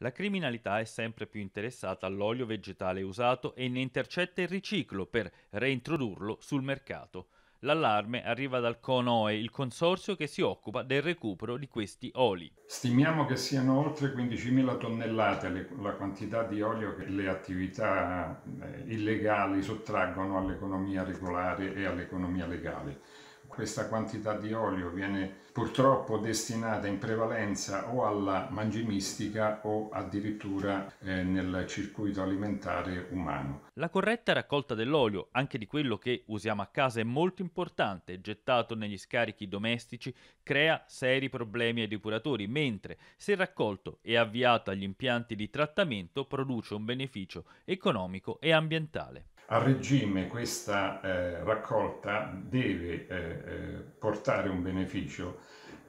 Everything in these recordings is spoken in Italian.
La criminalità è sempre più interessata all'olio vegetale usato e ne intercetta il riciclo per reintrodurlo sul mercato. L'allarme arriva dal CONOE, il consorzio che si occupa del recupero di questi oli. Stimiamo che siano oltre 15.000 tonnellate le, la quantità di olio che le attività eh, illegali sottraggono all'economia regolare e all'economia legale questa quantità di olio viene purtroppo destinata in prevalenza o alla mangimistica o addirittura eh, nel circuito alimentare umano. La corretta raccolta dell'olio, anche di quello che usiamo a casa, è molto importante. Gettato negli scarichi domestici crea seri problemi ai depuratori, mentre se raccolto e avviato agli impianti di trattamento produce un beneficio economico e ambientale a regime questa eh, raccolta deve eh, eh, portare un beneficio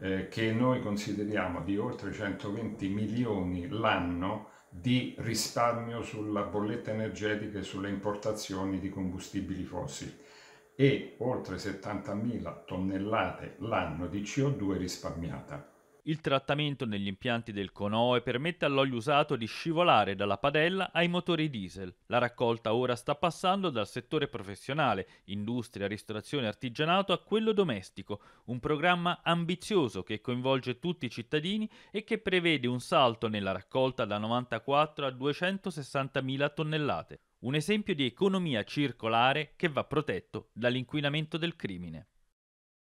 eh, che noi consideriamo di oltre 120 milioni l'anno di risparmio sulla bolletta energetica e sulle importazioni di combustibili fossili e oltre 70 mila tonnellate l'anno di CO2 risparmiata. Il trattamento negli impianti del Conoe permette all'olio usato di scivolare dalla padella ai motori diesel. La raccolta ora sta passando dal settore professionale, industria, ristorazione, e artigianato a quello domestico, un programma ambizioso che coinvolge tutti i cittadini e che prevede un salto nella raccolta da 94 a 260.000 tonnellate. Un esempio di economia circolare che va protetto dall'inquinamento del crimine.